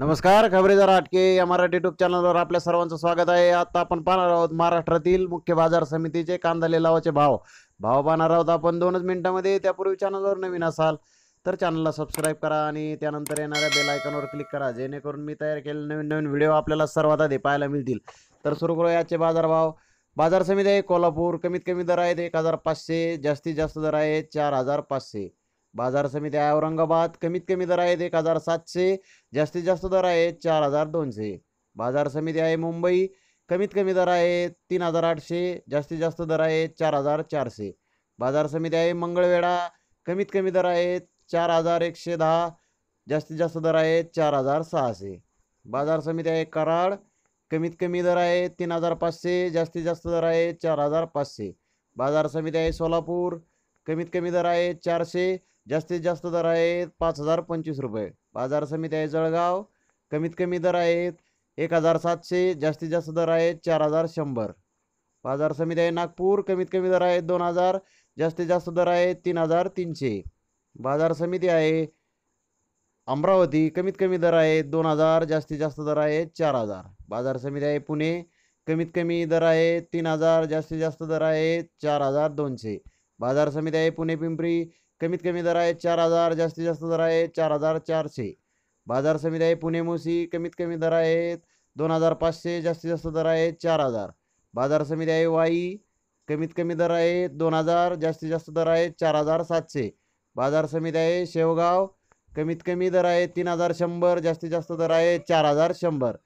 नमस्कार खबरेदार आटके या मराठी युट्यूब चॅनलवर आपल्या सर्वांचं स्वागत आहे आता आपण पाहणार आहोत महाराष्ट्रातील मुख्य बाजार समितीचे कांदा लिलावाचे भाव भाव पाहणार आहोत आपण दोनच मिनिटांमध्ये त्यापूर्वी चॅनलवर नवीन असाल तर चॅनलला सबस्क्राईब करा आणि त्यानंतर येणाऱ्या बेल आयकॉनवर क्लिक करा जेणेकरून मी तयार केलेले नवीन नवीन व्हिडिओ आपल्याला सर्वात आधी पाहायला मिळतील तर सुरू करू याचे बाजारभाव बाजार समिती आहे कोल्हापूर कमीत कमी दर आहेत एक हजार पाचशे जास्तीत जास्त दर आहे चार हजार पाचशे बाजार समिती आहे औरंगाबाद कमीत कमी दर आहेत एक हजार सातशे जास्तीत जास्त दर आहेत चार हजार दोनशे बाजार समिती आहे मुंबई कमीत कमी दर आहे तीन हजार आठशे जास्तीत जास्त दर आहे चार हजार चारशे बाजार समिती आहे मंगळवेढा कमीत कमी दर आहेत चार हजार एकशे दहा जास्तीत जास्त दर आहे चार हजार सहाशे बाजार समिती आहे कराड कमीत कमी दर आहे तीन हजार पाचशे जास्तीत जास्त दर आहे चार हजार पाचशे बाजार समिती आहे सोलापूर कमीत कमी दर आहे चारशे जास्तीत जास्त दर आहेत पाच हजार पंचवीस रुपये बाजार समिती आहे जळगाव कमीत कमी दर आहेत एक हजार सातशे जास्तीत जास्त दर आहेत चार हजार शंभर बाजार समिती आहे नागपूर कमीत कमी दर आहेत दोन हजार जास्तीत जास्त दर आहेत तीन हजार तीनशे बाजार समिती आहे अमरावती कमीत कमी दर आहेत दोन हजार जास्तीत जास्त दर आहेत चार हजार बाजार समिती आहे पुणे कमीत कमी दर आहेत तीन हजार जास्तीत जास्त दर आहेत चार हजार दोनशे बाजार समिती आहे पुणे पिंपरी कमीत कमी दर आहे चार हजार जास्तीत जास्त दर आहे चार हजार चारशे बाजार समिती आहे पुणे मोसी कमीत कमी दर आहेत दोन हजार पाचशे जास्तीत जास्त दर आहे चार हजार बाजार समिती आहे वाई कमीत कमी दर आहे दोन हजार जास्तीत जास्त दर आहे चार हजार सातशे बाजार समिती आहे शेवगाव कमीत कमी दर आहे तीन हजार शंभर जास्तीत जास्त दर आहे चार हजार शंभर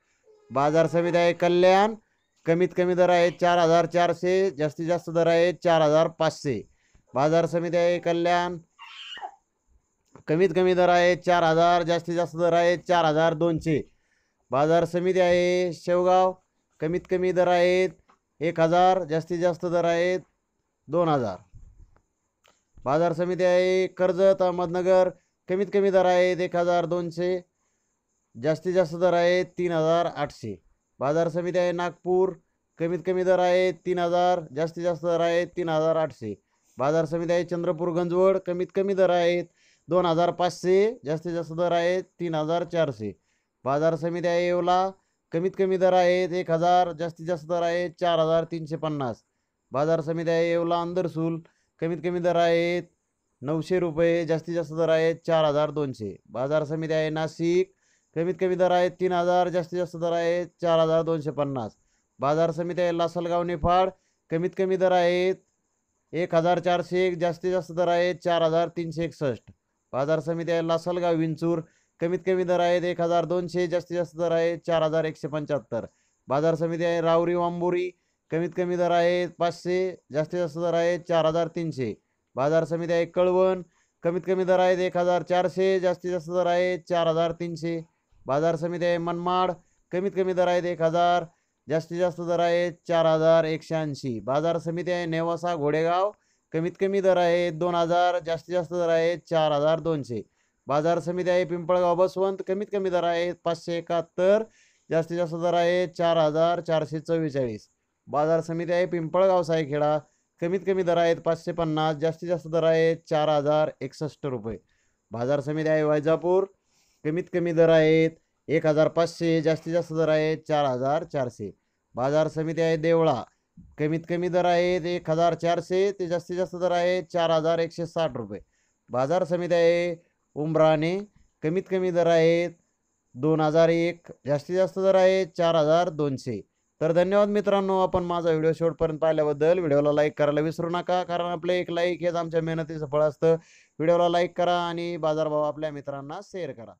बाजार समिती आहे कल्याण कमीत कमी दर आहे चार हजार चारशे जास्तीत जास्त दर आहे चार हजार पाचशे बाजार समिती आहे कल्याण कमीत कमी दर आहे चार हजार जास्तीत जास्त दर आहे चार हजार दोनशे बाजार समिती आहे शेवगाव कमीत कमी दर आहेत एक हजार जास्तीत जास्त दर आहेत दोन हजार बाजार समिती आहे कर्जत अहमदनगर कमीत कमी दर आहेत एक हजार दोनशे जास्तीत जास्त दर आहेत तीन हजार आठशे बाजार समिती आहे नागपूर कमीत कमी दर आहेत तीन हजार जास्तीत जास्त दर आहेत तीन हजार आठशे बाजार समिती आहे चंद्रपूर गंजवड कमीत कमी दर आहेत दोन हजार पाचशे जास्तीत जास्त दर आहेत तीन हजार चारशे बाजार समिती आहे येवला कमीत कमी दर आहेत एक हजार जास्तीत जास्त दर आहे चार हजार तीनशे पन्नास बाजार समिती आहे येवला अंदरसूल कमीत कमी दर आहेत नऊशे रुपये जास्तीत जास्त दर आहेत चार हजार दोनशे बाजार समिती आहे नाशिक कमीत कमी दर आहेत तीन हजार जास्तीत जास्त दर आहेत चार हजार दोनशे पन्नास बाजार समिती आहे लासलगाव नेफाड कमीत कमी दर आहेत एक हजार चारशे एक जास्तीत जास्त दर आहेत चार हजार तीनशे एकसष्ट बाजार समिती आहे लासलगाव विंचूर कमीत कमी दर आहेत एक हजार दोनशे जास्तीत जास्त दर आहेत चार हजार एकशे पंच्याहत्तर बाजार समिती आहे रावरी वांबोरी कमीत कमी दर आहेत पाचशे जास्तीत जास्त दर आहेत चार हजार तीनशे बाजार समिती आहे कळवण कमीत कमी दर आहेत एक हजार चारशे जास्तीत जास्त दर आहेत चार हजार तीनशे बाजार समिती आहे मनमाड कमीत कमी दर आहेत एक हजार जास्तीत जास्त दर आहे चार हजार एकशे ऐंशी बाजार समिती आहे नेवासा घोडेगाव कमीत कमी दर आहे दोन हजार जास्तीत जास्त दर आहे चार हजार दोनशे बाजार समिती आहे पिंपळगाव बसवंत कमीत कमी दर आहे पाचशे एकाहत्तर जास्तीत जास्त दर आहे चार हजार चारशे चव्वेचाळीस बाजार समिती आहे पिंपळगाव सायखेडा कमीत कमी दर आहेत पाचशे पन्नास जास्तीत जास्त दर आहे चार हजार एकसष्ट रुपये बाजार समिती आहे वैजापूर कमीत कमी दर आहेत एक हजार पाचशे जास्तीत जास्त दर आहे चार हजार चारशे बाजार समिती आहे देवळा कमीत कमी दर आहेत एक हजार चारशे ते जास्तीत जास्त दर आहे चार हजार एकशे साठ रुपये बाजार समिती आहे उमराणे कमीत कमी दर आहेत दोन हजार एक जास्तीत जास्त दर आहे चार हजार दोनशे तर धन्यवाद मित्रांनो आपण माझा व्हिडिओ शेवटपर्यंत पाहिल्याबद्दल व्हिडिओला लाईक करायला विसरू नका कारण आपलं एक लाईक हेच आमच्या मेहनतीचं फळ असतं व्हिडिओला लाईक करा आणि बाजारभाव आपल्या मित्रांना शेअर करा